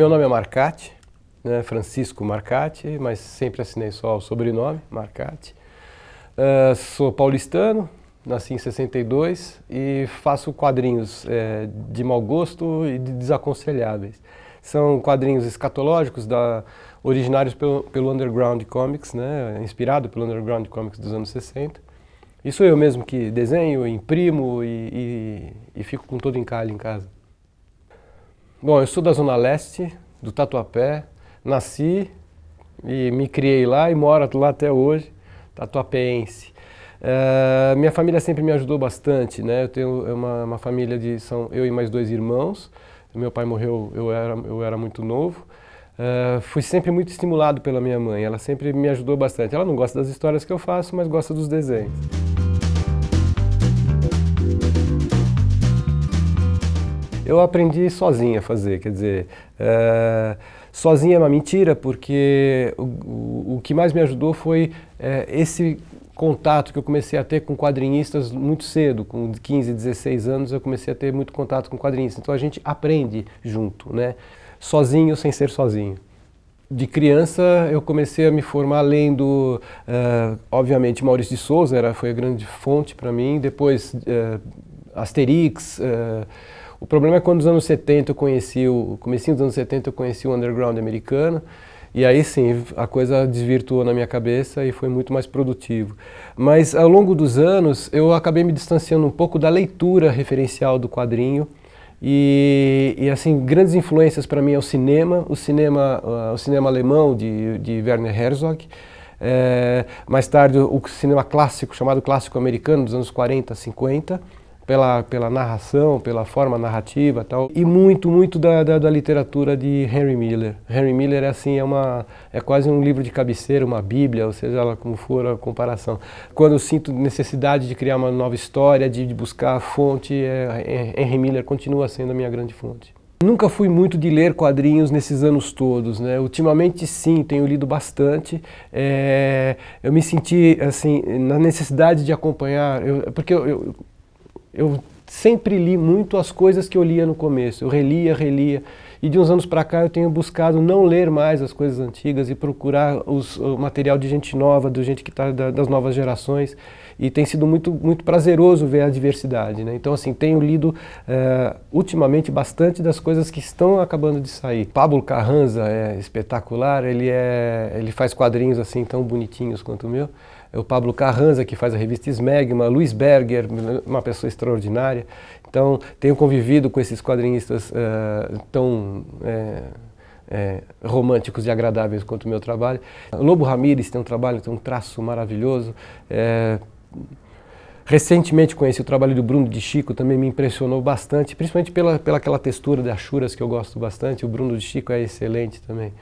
meu nome é Marcati, né, Francisco Marcati, mas sempre assinei só o sobrenome, Marcati. Uh, sou paulistano, nasci em 62 e faço quadrinhos é, de mau gosto e de desaconselháveis. São quadrinhos escatológicos da, originários pelo, pelo Underground Comics, né, inspirado pelo Underground Comics dos anos 60. E sou eu mesmo que desenho, imprimo e, e, e fico com todo encalhe em casa. Bom, eu sou da Zona Leste, do Tatuapé. Nasci e me criei lá e moro lá até hoje, Tatuapéense. Uh, minha família sempre me ajudou bastante, né? Eu tenho é uma, uma, família de são eu e mais dois irmãos. Meu pai morreu, eu era, eu era muito novo. Uh, fui sempre muito estimulado pela minha mãe. Ela sempre me ajudou bastante. Ela não gosta das histórias que eu faço, mas gosta dos desenhos. eu aprendi sozinha a fazer, quer dizer, é, eh, sozinha é uma mentira, porque o, o, o que mais me ajudou foi é, esse contato que eu comecei a ter com quadrinistas muito cedo, com 15, 16 anos eu comecei a ter muito contato com quadrinistas. Então a gente aprende junto, né? Sozinho sem ser sozinho. De criança eu comecei a me formar lendo, uh, obviamente Maurício de Souza era foi a grande fonte para mim. Depois uh, Asterix. Uh, o problema é quando nos anos 70 eu conheci, o comecinho dos anos 70 eu conheci o underground americano, e aí sim, a coisa desvirtuou na minha cabeça e foi muito mais produtivo. Mas ao longo dos anos, eu acabei me distanciando um pouco da leitura referencial do quadrinho. E, e assim, grandes influências para mim é o cinema, o cinema, uh, o cinema alemão de, de Werner Herzog. É, mais tarde, o cinema clássico, chamado clássico americano, dos anos 40, 50 pela, pela narração, pela forma narrativa tal. E muito, muito da, da, da, literatura de Henry Miller. Henry Miller é assim, é, uma, é quase um livro de cabeceira, uma bíblia, ou seja, ela, como for a comparação. Quando eu sinto necessidade de criar uma nova história, de, de buscar a fonte, é, é, Henry Miller continua sendo a minha grande fonte. Nunca fui muito de ler quadrinhos nesses anos todos, né? Ultimamente sim, tenho lido bastante. É, eu me senti assim na necessidade de acompanhar, eu, porque eu, eu, eu sempre li muito as coisas que eu lia no começo. Eu relia, relia. E de uns anos para cá eu tenho buscado não ler mais as coisas antigas e procurar os, o material de gente nova, do gente que está da, das novas gerações. E tem sido muito, muito prazeroso ver a diversidade. Né? Então, assim, tenho lido eh, ultimamente bastante das coisas que estão acabando de sair. Pablo Carranza é espetacular, ele, é, ele faz quadrinhos assim tão bonitinhos quanto o meu é o Pablo Carranza, que faz a revista Smegma, Luiz Berger, uma pessoa extraordinária. Então, tenho convivido com esses quadrinistas uh, tão é, é, românticos e agradáveis quanto o meu trabalho. Lobo Ramírez tem um trabalho, tem um traço maravilhoso. É, recentemente conheci o trabalho do Bruno de Chico, também me impressionou bastante, principalmente pela, pela aquela textura de achuras que eu gosto bastante. O Bruno de Chico é excelente também.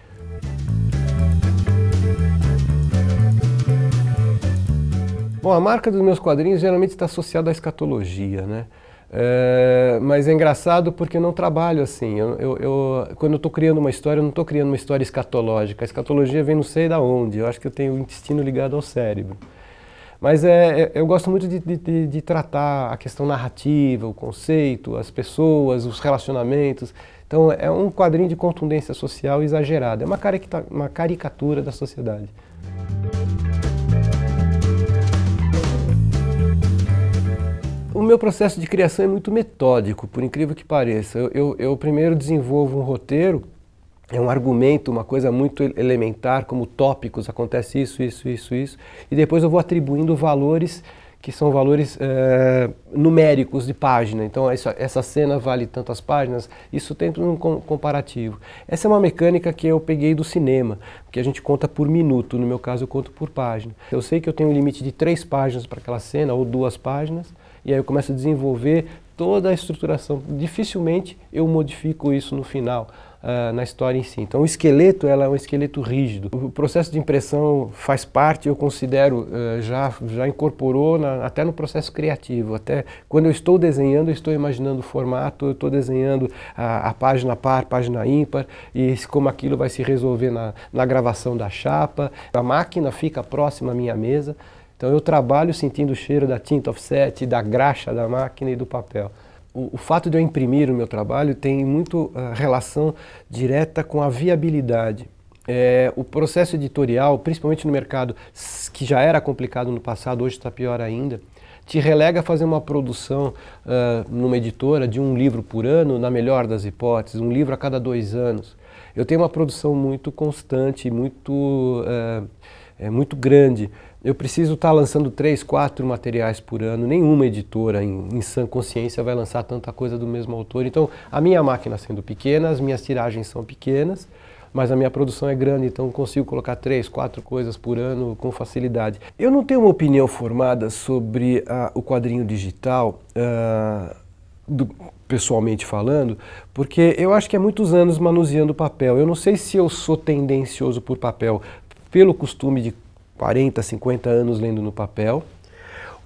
Bom, a marca dos meus quadrinhos geralmente está associada à escatologia, né? É, mas é engraçado porque eu não trabalho assim. Eu, eu, eu quando eu estou criando uma história, eu não estou criando uma história escatológica. A escatologia vem não sei da onde. Eu acho que eu tenho o intestino ligado ao cérebro. Mas é, é eu gosto muito de, de, de, tratar a questão narrativa, o conceito, as pessoas, os relacionamentos. Então é um quadrinho de contundência social exagerada. É uma, uma caricatura da sociedade. meu processo de criação é muito metódico, por incrível que pareça. Eu, eu, eu primeiro desenvolvo um roteiro, é um argumento, uma coisa muito elementar, como tópicos, acontece isso, isso, isso, isso, e depois eu vou atribuindo valores que são valores é, numéricos de página. Então, essa, essa cena vale tantas páginas, isso tem um comparativo. Essa é uma mecânica que eu peguei do cinema, que a gente conta por minuto, no meu caso eu conto por página. Eu sei que eu tenho um limite de três páginas para aquela cena, ou duas páginas, e aí eu começo a desenvolver toda a estruturação. Dificilmente eu modifico isso no final. Uh, na história em si. Então, o esqueleto ela é um esqueleto rígido. O processo de impressão faz parte, eu considero, uh, já, já incorporou na, até no processo criativo. Até quando eu estou desenhando, eu estou imaginando o formato, eu estou desenhando a, a página par, página ímpar, e como aquilo vai se resolver na, na gravação da chapa. A máquina fica próxima à minha mesa. Então eu trabalho sentindo o cheiro da tinta offset, da graxa da máquina e do papel. O, o fato de eu imprimir o meu trabalho tem muito uh, relação direta com a viabilidade. É, o processo editorial, principalmente no mercado que já era complicado no passado, hoje está pior ainda, te relega a fazer uma produção uh, numa editora de um livro por ano, na melhor das hipóteses, um livro a cada dois anos. Eu tenho uma produção muito constante, muito, uh, é, muito grande eu preciso estar tá lançando três, quatro materiais por ano. Nenhuma editora em, em sã consciência vai lançar tanta coisa do mesmo autor. Então, a minha máquina sendo pequena, as minhas tiragens são pequenas, mas a minha produção é grande, então consigo colocar três, quatro coisas por ano com facilidade. Eu não tenho uma opinião formada sobre ah, o quadrinho digital. Ah, do, pessoalmente falando, porque eu acho que é muitos anos manuseando papel. Eu não sei se eu sou tendencioso por papel, pelo costume de 40, 50 anos lendo no papel,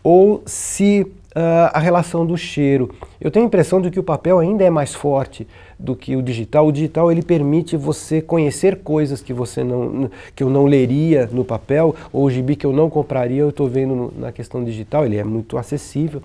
ou se uh, a relação do cheiro. Eu tenho a impressão de que o papel ainda é mais forte do que o digital. O digital ele permite você conhecer coisas que você não que eu não leria no papel ou o gibi que eu não compraria, eu estou vendo no, na questão digital, ele é muito acessível,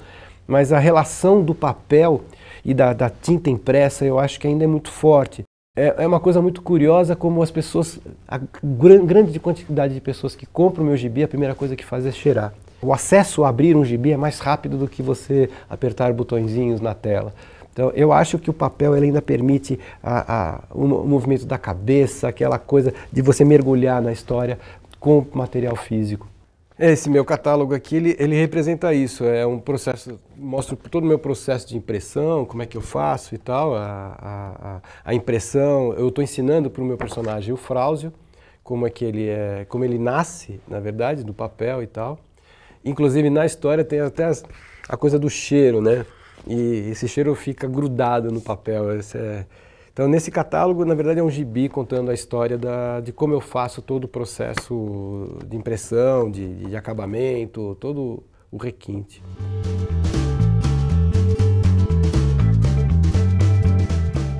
mas a relação do papel e da, da tinta impressa eu acho que ainda é muito forte é, é uma coisa muito curiosa como as pessoas, a grande quantidade de pessoas que compram o meu gibi, a primeira coisa que faz é cheirar. O acesso a abrir um gibi é mais rápido do que você apertar botõezinhos na tela. Então, eu acho que o papel ainda permite a, a, o movimento da cabeça, aquela coisa de você mergulhar na história com material físico. Esse meu catálogo aqui, ele, ele representa isso. É um processo, mostro todo o meu processo de impressão, como é que eu faço e tal. A, a, a impressão, eu estou ensinando para o meu personagem o Frausio, como é que ele é, como ele nasce, na verdade, do papel e tal. Inclusive na história tem até as, a coisa do cheiro, né? E esse cheiro fica grudado no papel. Esse é, então, nesse catálogo, na verdade, é um gibi contando a história da, de como eu faço todo o processo de impressão, de, de acabamento, todo o requinte.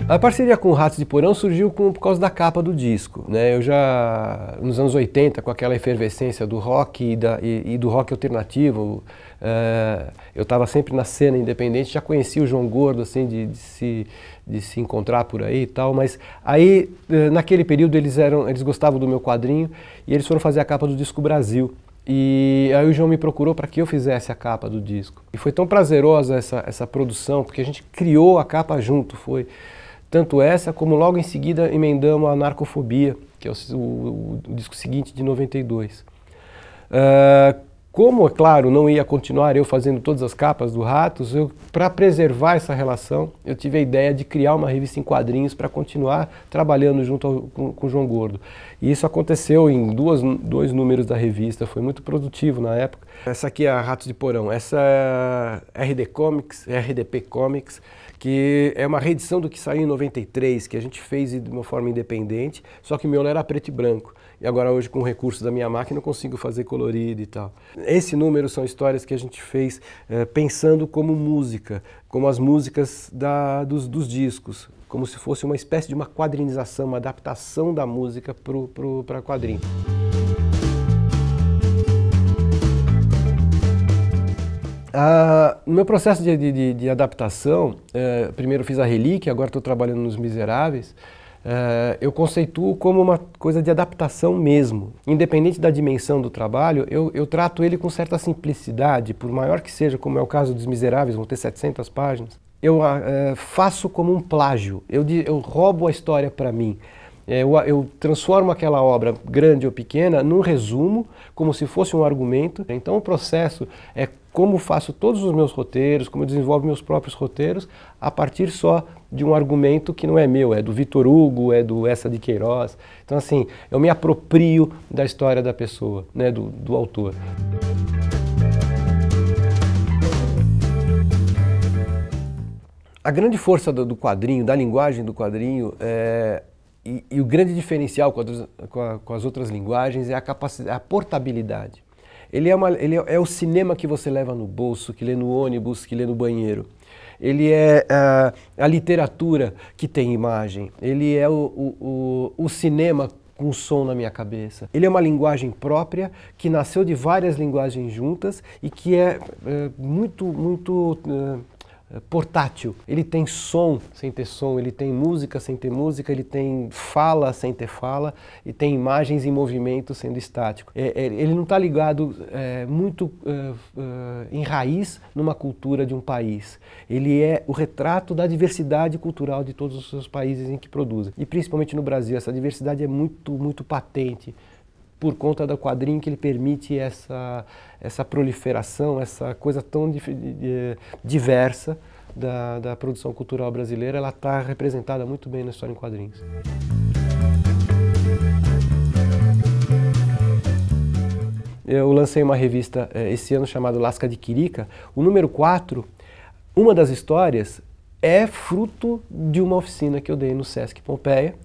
A parceria com o Ratos de Porão surgiu com, por causa da capa do disco. Né? Eu já, nos anos 80, com aquela efervescência do rock e, da, e, e do rock alternativo, uh, eu estava sempre na cena independente, já conhecia o João Gordo, assim, de, de, se, de se encontrar por aí e tal, mas aí, uh, naquele período, eles, eram, eles gostavam do meu quadrinho e eles foram fazer a capa do disco Brasil. E aí o João me procurou para que eu fizesse a capa do disco. E foi tão prazerosa essa, essa produção, porque a gente criou a capa junto, foi tanto essa como logo em seguida emendamos a Narcofobia, que é o, o, o disco seguinte de 92. Uh, ah, como, é claro, não ia continuar eu fazendo todas as capas do Ratos, para preservar essa relação, eu tive a ideia de criar uma revista em quadrinhos para continuar trabalhando junto ao, com, o João Gordo. E isso aconteceu em duas, dois números da revista, foi muito produtivo na época. Essa aqui é a Ratos de Porão, essa é RD Comics, é RDP Comics, que é uma reedição do que saiu em 93, que a gente fez de uma forma independente, só que o meu era preto e branco. E agora hoje com o recurso da minha máquina eu consigo fazer colorido e tal. Esse número são histórias que a gente fez é, pensando como música, como as músicas da, dos, dos discos, como se fosse uma espécie de uma quadrinização, uma adaptação da música para quadrinho. no meu processo de, de, de adaptação, eh, primeiro fiz a Relíquia, agora estou trabalhando nos Miseráveis. É, eu conceituo como uma coisa de adaptação mesmo. Independente da dimensão do trabalho, eu, eu, trato ele com certa simplicidade, por maior que seja, como é o caso dos Miseráveis, vão ter 700 páginas. Eu é, faço como um plágio, eu, eu roubo a história para mim. É, eu, eu, transformo aquela obra, grande ou pequena, num resumo, como se fosse um argumento. Então o processo é como faço todos os meus roteiros, como desenvolvo meus próprios roteiros, a partir só de um argumento que não é meu, é do Vitor Hugo, é do Essa de Queiroz. Então assim, eu me aproprio da história da pessoa, né, do, do autor. A grande força do, do quadrinho, da linguagem do quadrinho, é e, e, o grande diferencial com, com, a, com as outras linguagens é a, a portabilidade. Ele, é, uma, ele é, é, o cinema que você leva no bolso, que lê no ônibus, que lê no banheiro. Ele é uh, a literatura que tem imagem. Ele é o, o, o, o cinema com som na minha cabeça. Ele é uma linguagem própria que nasceu de várias linguagens juntas e que é, é muito, muito eh, eh, portátil. Ele tem som sem ter som, ele tem música sem ter música, ele tem fala sem ter fala e tem imagens em movimento sendo estático. É, é ele não está ligado é, muito é, em raiz numa cultura de um país. Ele é o retrato da diversidade cultural de todos os seus países em que produz. E principalmente no Brasil, essa diversidade é muito, muito patente por conta da quadrinha que ele permite essa, essa proliferação, essa coisa tão diversa da, da produção cultural brasileira, ela está representada muito bem na história em quadrinhos. Eu lancei uma revista eh, esse ano chamada Lasca de Quirica. O número 4, uma das histórias, é fruto de uma oficina que eu dei no Sesc Pompeia,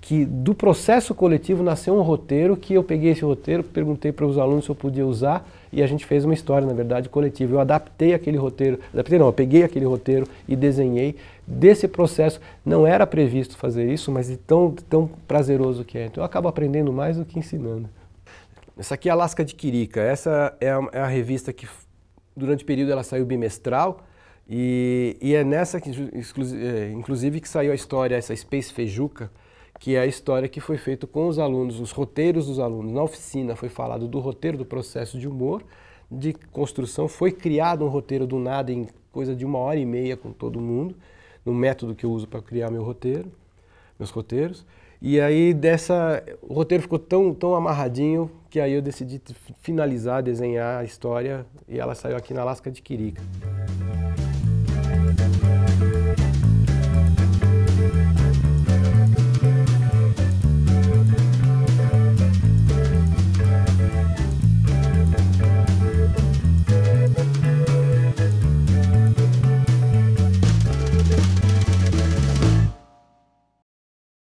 que do processo coletivo nasceu um roteiro que eu peguei esse roteiro, perguntei para os alunos se eu podia usar e a gente fez uma história, na verdade, coletiva. Eu adaptei aquele roteiro, adaptei não, eu peguei aquele roteiro e desenhei desse processo. Não era previsto fazer isso, mas é tão, tão prazeroso que é. Então eu acabo aprendendo mais do que ensinando. Essa aqui é a Lasca de Quirica. Essa é a, é a revista que durante o período ela saiu bimestral. E, e, é nessa, que, é, inclusive, que saiu a história, essa Space Fejuca, que é a história que foi feito com os alunos, os roteiros dos alunos. Na oficina foi falado do roteiro do processo de humor, de construção, foi criado um roteiro do nada em coisa de uma hora e meia com todo mundo, no método que eu uso para criar meu roteiro, meus roteiros. E aí dessa, o roteiro ficou tão, tão amarradinho que aí eu decidi finalizar, desenhar a história e ela saiu aqui na Lasca de Quirica.